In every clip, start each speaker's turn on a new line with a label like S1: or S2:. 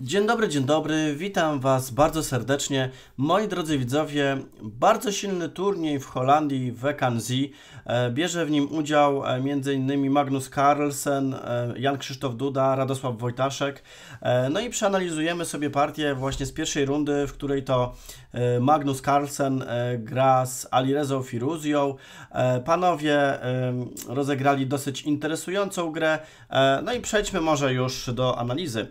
S1: Dzień dobry, dzień dobry, witam Was bardzo serdecznie. Moi drodzy widzowie, bardzo silny turniej w Holandii w Ekanzi. E, bierze w nim udział e, m.in. Magnus Carlsen, e, Jan Krzysztof Duda, Radosław Wojtaszek. No i przeanalizujemy sobie partię właśnie z pierwszej rundy, w której to Magnus Carlsen gra z Alirezą Firuzją. Panowie rozegrali dosyć interesującą grę. No i przejdźmy może już do analizy.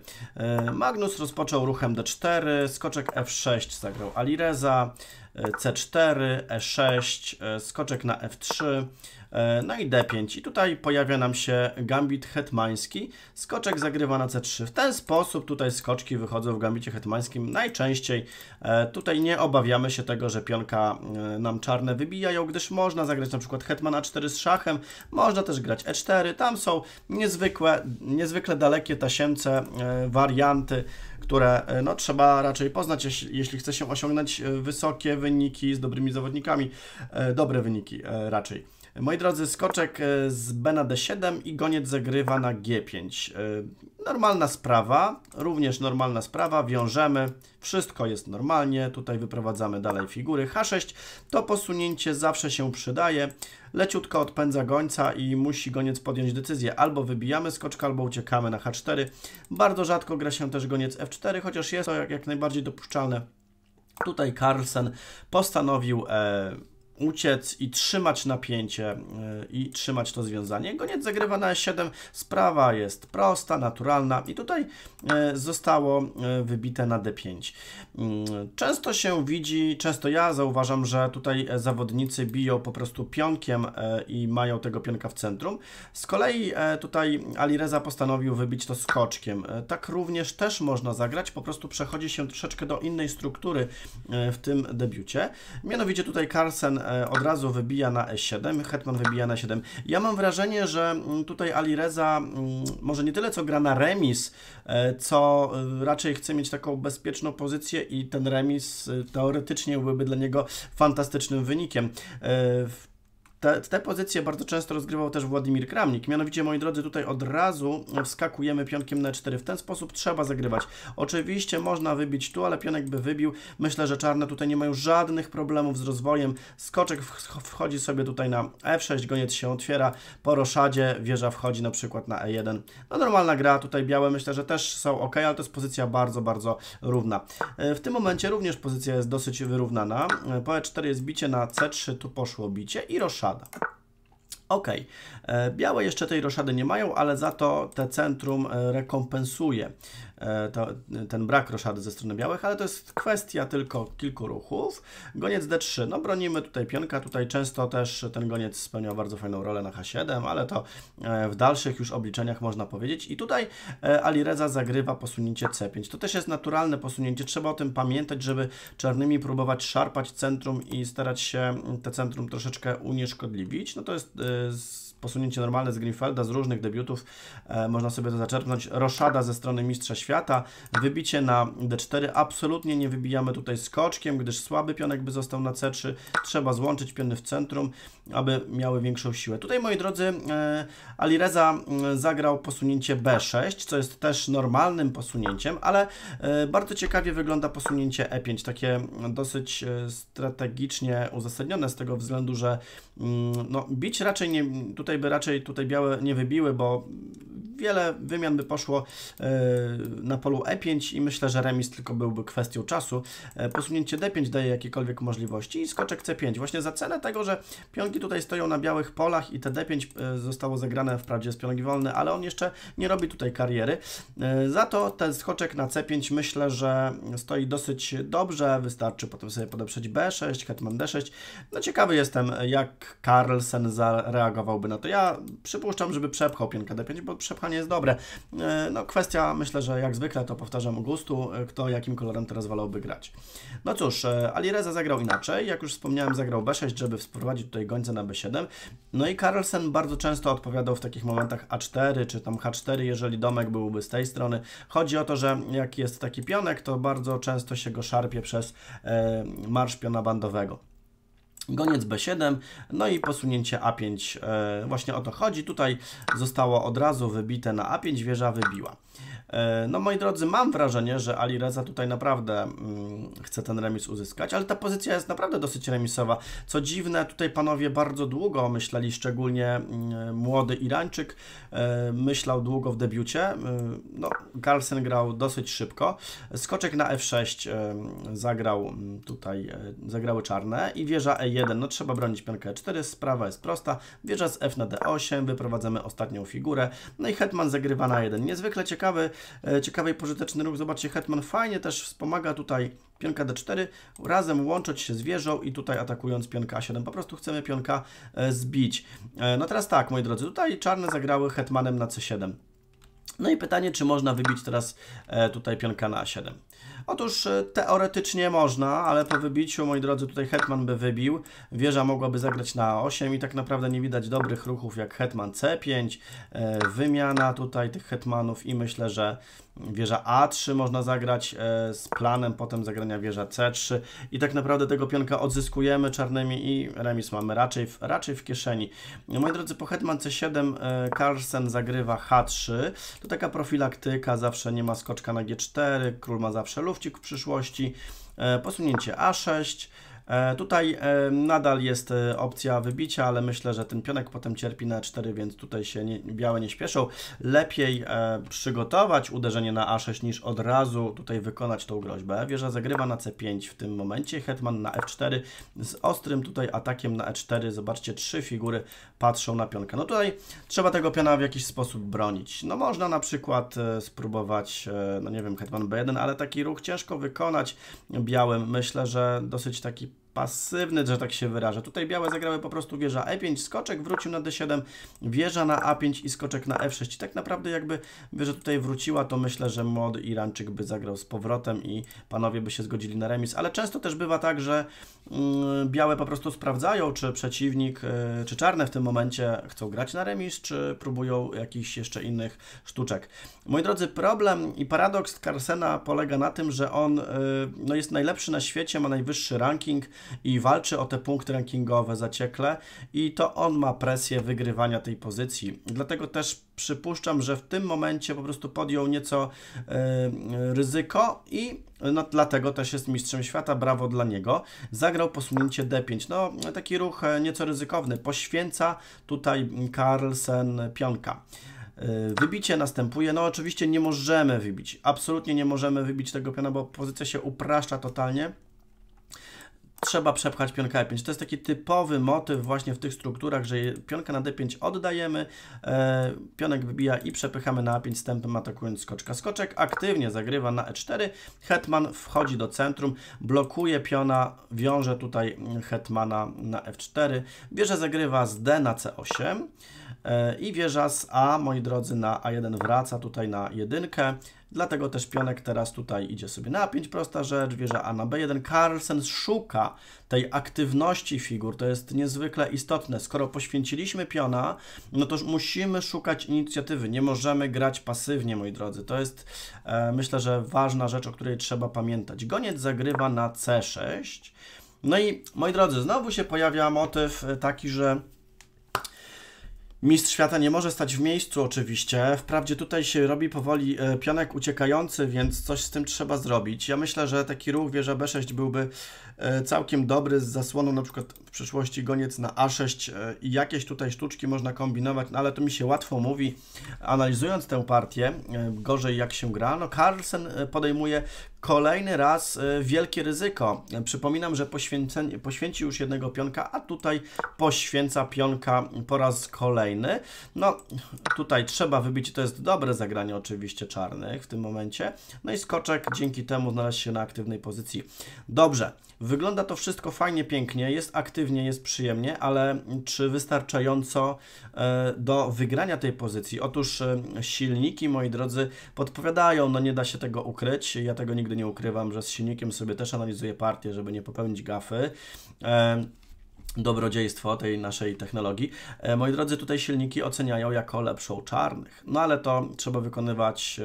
S1: Magnus Magnus rozpoczął ruchem d4, skoczek f6 zagrał Alireza, e, c4, e6, e, skoczek na f3, E, no i D5. I tutaj pojawia nam się gambit hetmański. Skoczek zagrywa na C3. W ten sposób tutaj skoczki wychodzą w gambicie hetmańskim najczęściej. E, tutaj nie obawiamy się tego, że pionka e, nam czarne wybijają, gdyż można zagrać na przykład hetman A4 z szachem, można też grać E4. Tam są niezwykłe, niezwykle dalekie tasiemce warianty które e, no, trzeba raczej poznać, jeśli, chce się osiągnąć e, wysokie wyniki z dobrymi zawodnikami, e, dobre wyniki raczej. Moi drodzy, skoczek z B na D7 i goniec zagrywa na G5. Normalna sprawa, również normalna sprawa, wiążemy, wszystko jest normalnie, tutaj wyprowadzamy dalej figury H6, to posunięcie zawsze się przydaje, leciutko odpędza gońca i musi goniec podjąć decyzję. Albo wybijamy skoczka, albo uciekamy na H4. Bardzo rzadko gra się też goniec F4, chociaż jest to jak, jak najbardziej dopuszczalne. Tutaj Carlsen postanowił... E, uciec i trzymać napięcie e, i trzymać to związanie. Goniec zagrywa na E7. Sprawa jest prosta, naturalna i tutaj e, zostało e, wybite na D5. Mm, często się widzi, często ja zauważam, że tutaj zawodnicy biją po prostu pionkiem i mają tego pionka w centrum. Z kolei tutaj Alireza postanowił wybić to skoczkiem. Tak również też można zagrać, po prostu przechodzi się troszeczkę do innej struktury w tym debiucie. Mianowicie tutaj Carlsen E, od razu wybija na e7, hetman wybija na 7. E ja mam wrażenie, że mm, tutaj Ali Reza mm, może nie tyle co gra na remis, e, co raczej chce mieć taką bezpieczną pozycję i ten remis teoretycznie byłby dla niego fantastycznym wynikiem. Te, te pozycje bardzo często rozgrywał też Władimir Kramnik. Mianowicie, moi drodzy, tutaj od razu wskakujemy pionkiem na 4. W ten sposób trzeba zagrywać. Oczywiście można wybić tu, ale pionek by wybił. Myślę, że czarne tutaj nie mają żadnych problemów z rozwojem. Skoczek wchodzi sobie tutaj na F6, goniec się otwiera. Po roszadzie wieża wchodzi na przykład na E1. No normalna gra, tutaj białe myślę, że też są ok, ale to jest pozycja bardzo, bardzo równa. E, w tym momencie również pozycja jest dosyć wyrównana. E, po E4 jest bicie na C3, tu poszło bicie i roszada roszada. Ok, e, białe jeszcze tej roszady nie mają, ale za to te centrum e, rekompensuje. E, to, ten brak roszady ze strony białych, ale to jest kwestia tylko kilku ruchów. Goniec d3, no bronimy tutaj pionka, tutaj często też ten goniec spełniał bardzo fajną rolę na h7, ale to e, w dalszych już obliczeniach można powiedzieć. I tutaj e, Ali Reza zagrywa posunięcie c5. To też jest naturalne posunięcie, trzeba o tym pamiętać, żeby czarnymi próbować szarpać centrum i starać się mm, te centrum troszeczkę unieszkodliwić. No to jest posunięcie normalne z Greenfelda, z różnych debiutów, e, można sobie to zaczerpnąć. Roszada ze strony Mistrza Świata, wybicie na D4, absolutnie nie wybijamy tutaj skoczkiem, gdyż słaby pionek by został na C3, trzeba złączyć piony w centrum, aby miały większą siłę. Tutaj, moi drodzy, e, Alireza mm, zagrał posunięcie B6, co jest też normalnym posunięciem, ale e, bardzo ciekawie wygląda posunięcie E5, takie mm, dosyć e, strategicznie uzasadnione z tego względu, że mm, no, bić raczej nie, tutaj by raczej tutaj białe nie wybiły, bo wiele wymian by poszło e, na polu E5 i myślę, że remis tylko byłby kwestią czasu. E, posunięcie D5 daje jakiekolwiek możliwości i skoczek C5. Właśnie za cenę tego, że pionki tutaj stoją na białych polach i te D5 e, zostało zagrane wprawdzie z pionki wolne ale on jeszcze nie robi tutaj kariery. Za to ten skoczek na C5 myślę, że stoi dosyć dobrze. Wystarczy potem sobie podeprzeć B6, hetman D6. No ciekawy jestem, jak Carlsen zareagowałby na to. Ja przypuszczam, żeby przepchał pionka D5, bo przepchał nie jest dobre. No kwestia, myślę, że jak zwykle to powtarzam gustu, e, kto jakim kolorem teraz wolałby grać. No cóż, e, Alireza zagrał inaczej, jak już wspomniałem zagrał B6, żeby wprowadzić tutaj gońca na B7. No i Carlsen bardzo często odpowiadał w takich momentach A4 czy tam H4, jeżeli domek byłby z tej strony. Chodzi o to, że jak jest taki pionek, to bardzo często się go szarpie przez e, marsz piona bandowego. Goniec B7, no i posunięcie A5, e, właśnie o to chodzi. Tutaj zostało od razu wybite na A5, wieża wybiła. E, no moi drodzy, mam wrażenie, że Ali Reza tutaj naprawdę mm, chce ten remis uzyskać, ale ta pozycja jest naprawdę dosyć remisowa. Co dziwne, tutaj panowie bardzo długo myśleli, szczególnie mm, młody Irańczyk y, myślał długo w debiucie. Y, no, Carlsen grał dosyć szybko. Skoczek na F6 y, zagrał mm, tutaj, zagrały czarne i wieża E1, no trzeba bronić pionkę E4, sprawa jest prosta. Wieża z F na D8, wyprowadzamy ostatnią figurę, no i hetman zagrywa na 1. Niezwykle ciekawe ciekawy, e, ciekawy i pożyteczny ruch. Zobaczcie, Hetman fajnie też wspomaga tutaj pionka d4, razem łączyć się z wieżą i tutaj atakując pionka a7. Po prostu chcemy pionka e, zbić. E, no teraz tak, moi drodzy, tutaj czarne zagrały hetmanem na c7. No i pytanie, czy można wybić teraz tutaj pionka na a7. Otóż e, teoretycznie można, ale po wybiciu, moi drodzy, tutaj hetman by wybił. Wieża mogłaby zagrać na 8 i tak naprawdę nie widać dobrych ruchów jak hetman C5, e, wymiana tutaj tych hetmanów i myślę, że wieża A3 można zagrać e, z planem potem zagrania wieża C3 i tak naprawdę tego pionka odzyskujemy czarnymi i remis mamy raczej w, raczej w kieszeni. Moi drodzy, po hetman C7 Carlsen zagrywa H3. To taka profilaktyka, zawsze nie ma skoczka na G4, król ma zawsze luf wcik w przyszłości, e, posunięcie A6, E, tutaj e, nadal jest e, opcja wybicia, ale myślę, że ten pionek potem cierpi na 4, więc tutaj się nie, białe nie śpieszą. Lepiej przygotować uderzenie na A6 niż od razu tutaj wykonać tą groźbę. Wieża zagrywa na C5 w tym momencie, hetman na F4 z ostrym tutaj atakiem na E4. Zobaczcie, trzy figury patrzą na pionka. No tutaj trzeba tego piona w jakiś sposób bronić. No można na przykład spróbować, no nie wiem, hetman B1, ale taki ruch ciężko wykonać białym. Myślę, że dosyć taki pasywny, że tak się wyrażę. Tutaj białe zagrały po prostu wieża e5, skoczek wrócił na d7, wieża na a5 i skoczek na f6. I tak naprawdę jakby wieża tutaj wróciła, to myślę, że młody Irańczyk by zagrał z powrotem i panowie by się zgodzili na remis. Ale często też bywa tak, że mm, białe po prostu sprawdzają, czy przeciwnik, y, czy czarne w tym momencie chcą grać na remis, czy próbują jakichś jeszcze innych sztuczek. Moi drodzy, problem i paradoks Carsena polega na tym, że on y, no, jest najlepszy na świecie, ma najwyższy ranking, i walczy o te punkty rankingowe zaciekle i to on ma presję wygrywania tej pozycji. Dlatego też przypuszczam, że w tym momencie po prostu podjął nieco e, ryzyko i e, no, dlatego też jest mistrzem świata, brawo dla niego. Zagrał posunięcie D5, no taki ruch e, nieco ryzykowny, poświęca tutaj Carlsen pionka. Wybicie następuje, no oczywiście nie możemy wybić, absolutnie nie możemy wybić tego piona, bo pozycja się upraszcza totalnie trzeba przepchać pionka E5. To jest taki typowy motyw właśnie w tych strukturach, że pionka na D5 oddajemy, e, pionek wybija i przepychamy na A5 stępem, atakując skoczka. Skoczek aktywnie zagrywa na E4, hetman wchodzi do centrum, blokuje piona, wiąże tutaj hetmana na F4, bierze zagrywa z D na C8, e, i wieża z A, moi drodzy, na A1 wraca tutaj na jedynkę. Dlatego też pionek teraz tutaj idzie sobie na 5. Prosta rzecz, wieża A na B1. Carlsen szuka tej aktywności figur. To jest niezwykle istotne. Skoro poświęciliśmy piona, no to musimy szukać inicjatywy. Nie możemy grać pasywnie, moi drodzy. To jest, e, myślę, że ważna rzecz, o której trzeba pamiętać. Goniec zagrywa na C6. No i, moi drodzy, znowu się pojawia motyw e, taki, że Mistrz świata nie może stać w miejscu, oczywiście. Wprawdzie tutaj się robi powoli e, pionek uciekający, więc coś z tym trzeba zrobić. Ja myślę, że taki ruch wieża B6 byłby e, całkiem dobry z zasłoną na przykład w przyszłości goniec na A6 e, i jakieś tutaj sztuczki można kombinować, no ale to mi się łatwo mówi. Analizując tę partię, gorzej jak się gra, no Carlsen podejmuje Kolejny raz y, wielkie ryzyko. Przypominam, że poświęci już jednego pionka, a tutaj poświęca pionka po raz kolejny. No, tutaj trzeba wybić, to jest dobre zagranie oczywiście czarnych w tym momencie. No i skoczek dzięki temu znalazł się na aktywnej pozycji. Dobrze, wygląda to wszystko fajnie, pięknie, jest aktywnie, jest przyjemnie, ale czy wystarczająco e, do wygrania tej pozycji? Otóż e, silniki, moi drodzy, podpowiadają, no nie da się tego ukryć, ja tego nigdy nie ukrywam, że z silnikiem sobie też analizuję partię, żeby nie popełnić gafy e, dobrodziejstwo tej naszej technologii. E, moi drodzy, tutaj silniki oceniają jako lepszą czarnych, no ale to trzeba wykonywać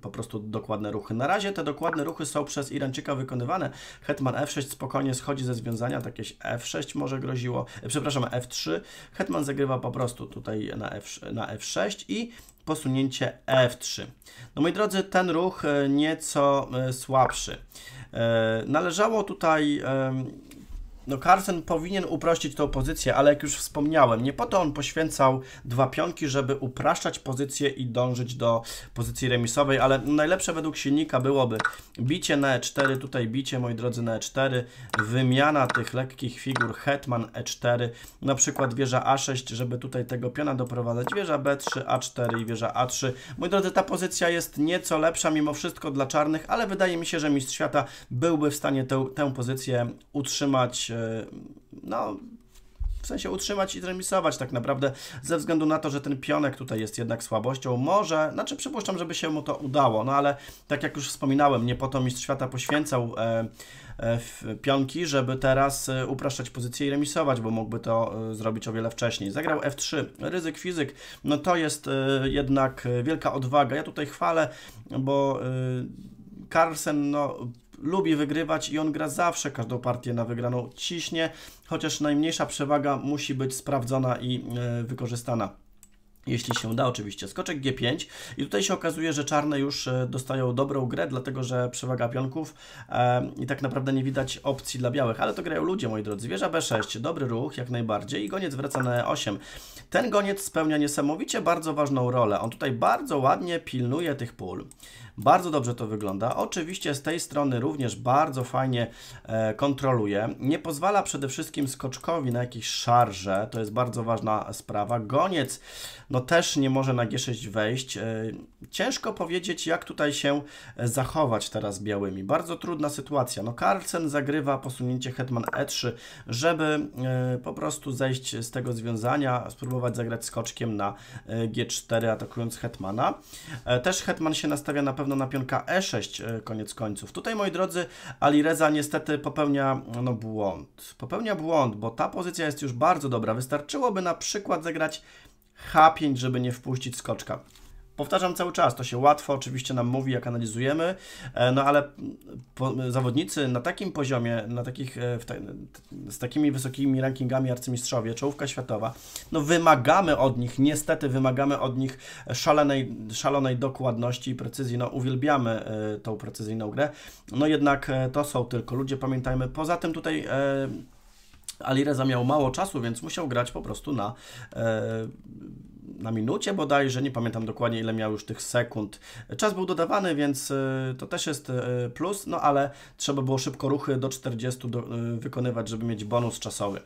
S1: po prostu dokładne ruchy. Na razie te dokładne ruchy są przez Irańczyka wykonywane. Hetman F6 spokojnie schodzi ze związania, takie tak F6 może groziło, e, przepraszam, F3. Hetman zagrywa po prostu tutaj na, F, na F6 i posunięcie F3. No moi drodzy, ten ruch e, nieco e, słabszy. E, należało tutaj no Carson powinien uprościć tą pozycję, ale jak już wspomniałem, nie po to on poświęcał dwa pionki, żeby upraszczać pozycję i dążyć do pozycji remisowej, ale najlepsze według silnika byłoby bicie na E4, tutaj bicie, moi drodzy, na E4, wymiana tych lekkich figur, hetman E4, na przykład wieża A6, żeby tutaj tego piona doprowadzać, wieża B3, A4 i wieża A3. Moi drodzy, ta pozycja jest nieco lepsza mimo wszystko dla czarnych, ale wydaje mi się, że mistrz świata byłby w stanie tę, tę pozycję utrzymać E, no, w sensie utrzymać i remisować tak naprawdę, ze względu na to, że ten pionek tutaj jest jednak słabością. Może, znaczy przypuszczam, żeby się mu to udało, no ale tak jak już wspominałem, nie po to Mistrz Świata poświęcał e, e, pionki, żeby teraz e, upraszczać pozycję i remisować, bo mógłby to e, zrobić o wiele wcześniej. Zagrał F3, ryzyk fizyk, no to jest e, jednak wielka odwaga. Ja tutaj chwalę, bo... Carlsen no, lubi wygrywać i on gra zawsze każdą partię na wygraną. Ciśnie, chociaż najmniejsza przewaga musi być sprawdzona i e, wykorzystana. Jeśli się da, oczywiście. Skoczek G5 i tutaj się okazuje, że czarne już e, dostają dobrą grę, dlatego że przewaga pionków e, i tak naprawdę nie widać opcji dla białych, ale to grają ludzie, moi drodzy. Wieża B6, dobry ruch jak najbardziej i goniec wraca na E8. Ten goniec spełnia niesamowicie bardzo ważną rolę. On tutaj bardzo ładnie pilnuje tych pól. Bardzo dobrze to wygląda. Oczywiście z tej strony również bardzo fajnie e, kontroluje. Nie pozwala przede wszystkim skoczkowi na jakieś szarże. To jest bardzo ważna sprawa. Goniec no też nie może na G6 wejść. E, ciężko powiedzieć, jak tutaj się e, zachować teraz białymi. Bardzo trudna sytuacja. No Carlsen zagrywa posunięcie hetman E3, żeby po prostu zejść z tego związania, spróbować zagrać skoczkiem na G4, atakując hetmana. Też hetman się nastawia na pewno na pionka E6 e, koniec końców. Tutaj, moi drodzy, Alireza niestety popełnia no, błąd. Popełnia błąd, bo ta pozycja jest już bardzo dobra. Wystarczyłoby na przykład zagrać H5, żeby nie wpuścić skoczka. Powtarzam cały czas, to się łatwo oczywiście nam mówi, jak analizujemy, e, no ale po, zawodnicy na takim poziomie, na takich, e, z takimi wysokimi rankingami arcymistrzowie, czołówka światowa, no wymagamy od nich, niestety wymagamy od nich szalonej, szalonej dokładności i precyzji, no uwielbiamy e, tą precyzyjną grę, no jednak to są tylko ludzie, pamiętajmy, poza tym tutaj Alireza miał mało czasu, więc musiał grać po prostu na na minucie bodajże, nie pamiętam dokładnie ile miał już tych sekund. Czas był dodawany, więc y, to też jest y, plus, no ale trzeba było szybko ruchy do 40 do, y, wykonywać, żeby mieć bonus czasowy.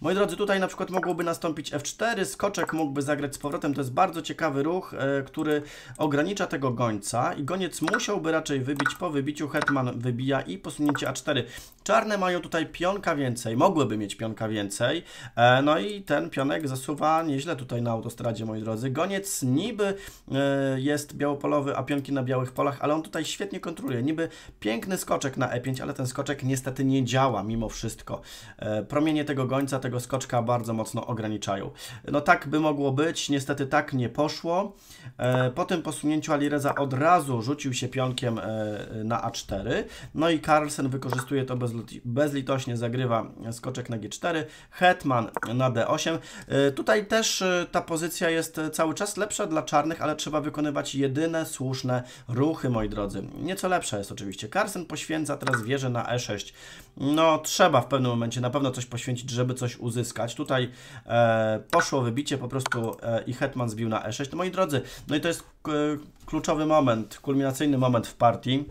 S1: Moi drodzy, tutaj na przykład mogłoby nastąpić F4, skoczek mógłby zagrać z powrotem, to jest bardzo ciekawy ruch, który ogranicza tego gońca i goniec musiałby raczej wybić po wybiciu, hetman wybija i posunięcie A4. Czarne mają tutaj pionka więcej, mogłyby mieć pionka więcej, e, no i ten pionek zasuwa nieźle tutaj na autostradzie składzie, moi drodzy. Goniec niby e, jest białopolowy, a pionki na białych polach, ale on tutaj świetnie kontroluje. Niby piękny skoczek na E5, ale ten skoczek niestety nie działa mimo wszystko. E, promienie tego gońca, tego skoczka bardzo mocno ograniczają. No tak by mogło być, niestety tak nie poszło. E, po tym posunięciu Alireza od razu rzucił się pionkiem na A4. No i Carlsen wykorzystuje to bezlitośnie, zagrywa skoczek na G4, Hetman na D8. Tutaj też ta pozycja jest e, cały czas lepsza dla czarnych, ale trzeba wykonywać jedyne słuszne ruchy, moi drodzy. Nieco lepsza jest oczywiście. Carson poświęca teraz wieżę na E6. No, trzeba w pewnym momencie na pewno coś poświęcić, żeby coś uzyskać. Tutaj e, poszło wybicie po prostu e, i hetman zbił na E6. No, moi drodzy, no i to jest e, kluczowy moment, kulminacyjny moment w partii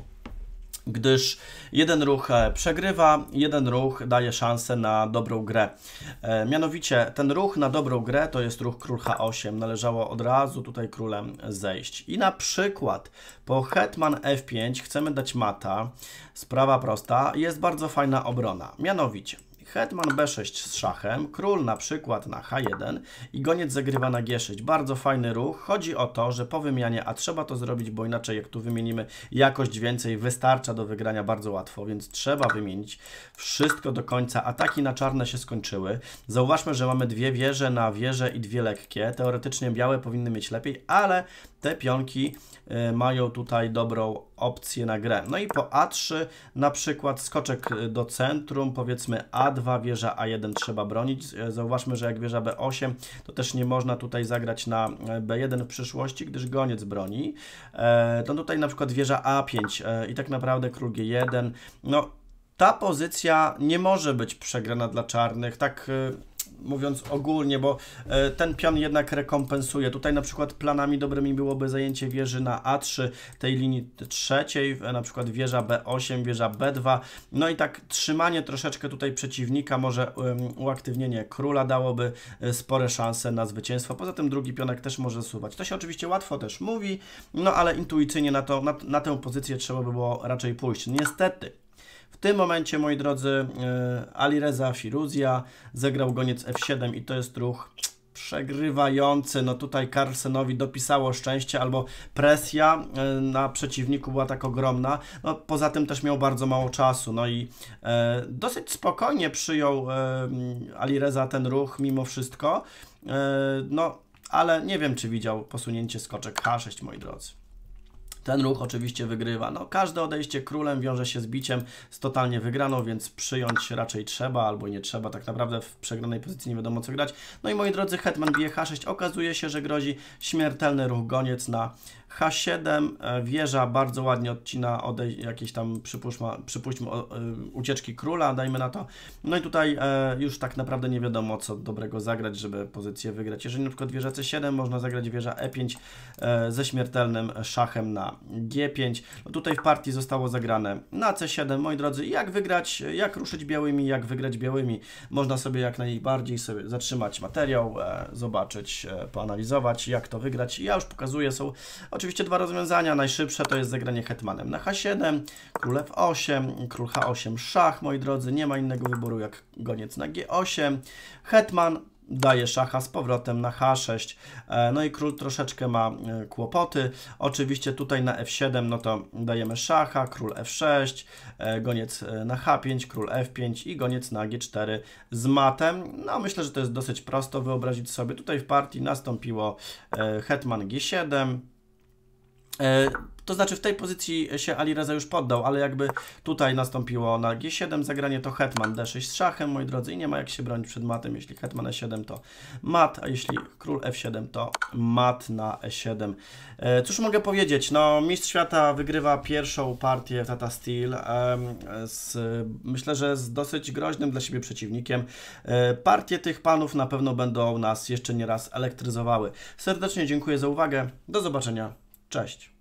S1: gdyż jeden ruch e, przegrywa, jeden ruch daje szansę na dobrą grę. E, mianowicie ten ruch na dobrą grę to jest ruch król h8. Należało od razu tutaj królem zejść. I na przykład po hetman f5 chcemy dać mata. Sprawa prosta, jest bardzo fajna obrona. Mianowicie Hetman b6 z szachem, król na przykład na h1 i goniec zagrywa na g6. Bardzo fajny ruch. Chodzi o to, że po wymianie, a trzeba to zrobić, bo inaczej jak tu wymienimy jakość więcej, wystarcza do wygrania bardzo łatwo, więc trzeba wymienić wszystko do końca. Ataki na czarne się skończyły. Zauważmy, że mamy dwie wieże na wieże i dwie lekkie. Teoretycznie białe powinny mieć lepiej, ale te pionki e, mają tutaj dobrą opcję na grę. No i po A3 na przykład skoczek do centrum, powiedzmy A2, wieża A1 trzeba bronić. E, zauważmy, że jak wieża B8, to też nie można tutaj zagrać na e, B1 w przyszłości, gdyż goniec broni. To tutaj na przykład wieża A5 i tak naprawdę król G1. No, ta pozycja nie może być przegrana dla czarnych. Tak mówiąc ogólnie, bo e, ten pion jednak rekompensuje. Tutaj na przykład planami dobrymi byłoby zajęcie wieży na A3, tej linii trzeciej, e, na przykład wieża B8, wieża B2. No i tak trzymanie troszeczkę tutaj przeciwnika, może uaktywnienie króla dałoby e, spore szanse na zwycięstwo. Poza tym drugi pionek też może suwać. To się oczywiście łatwo też mówi, no ale intuicyjnie na, to, na, na tę pozycję trzeba by było raczej pójść. Niestety, w tym momencie, moi drodzy, e, Alireza Firuzja zagrał goniec F7 i to jest ruch przegrywający. No tutaj Carlsenowi dopisało szczęście albo presja e, na przeciwniku była tak ogromna. No, poza tym też miał bardzo mało czasu. No i e, dosyć spokojnie przyjął e, Alireza ten ruch mimo wszystko. E, no ale nie wiem, czy widział posunięcie skoczek H6, moi drodzy. Ten ruch oczywiście wygrywa. No, każde odejście królem wiąże się z biciem, z totalnie wygraną, więc przyjąć raczej trzeba albo nie trzeba. Tak naprawdę w przegranej pozycji nie wiadomo co grać. No i moi drodzy, hetman bije H6. Okazuje się, że grozi śmiertelny ruch goniec na H7 e, wieża bardzo ładnie odcina odej- jakieś tam, przypuśćmy, o, e, ucieczki króla, dajmy na to. No i tutaj e, już tak naprawdę nie wiadomo, co dobrego zagrać, żeby pozycję wygrać. Jeżeli na przykład wieża C7, można zagrać wieża E5 e, ze śmiertelnym szachem na G5. No tutaj w partii zostało zagrane na C7, moi drodzy, jak wygrać, jak ruszyć białymi, jak wygrać białymi. Można sobie jak najbardziej sobie zatrzymać materiał, e, zobaczyć, e, poanalizować, jak to wygrać. Ja już pokazuję, są Oczywiście dwa rozwiązania. Najszybsze to jest zagranie hetmanem na h7, król f8, król h8 szach, moi drodzy. Nie ma innego wyboru jak goniec na g8. Hetman daje szacha z powrotem na h6. E, no i król troszeczkę ma e, kłopoty. Oczywiście tutaj na f7 no to dajemy szacha, król f6, e, goniec na h5, król f5 i goniec na g4 z matem. No myślę, że to jest dosyć prosto wyobrazić sobie. Tutaj w partii nastąpiło hetman g7, E, to znaczy w tej pozycji się Alireza już poddał, ale jakby tutaj nastąpiło na G7 zagranie to hetman D6 z szachem, moi drodzy, i nie ma jak się bronić przed matem. Jeśli hetman E7 to mat, a jeśli król F7 to mat na E7. E, cóż mogę powiedzieć? No mistrz świata wygrywa pierwszą partię Tata Steel z, myślę, że z dosyć groźnym dla siebie przeciwnikiem. E, partie tych panów na pewno będą nas jeszcze nie raz elektryzowały. Serdecznie dziękuję za uwagę. Do zobaczenia. Cześć.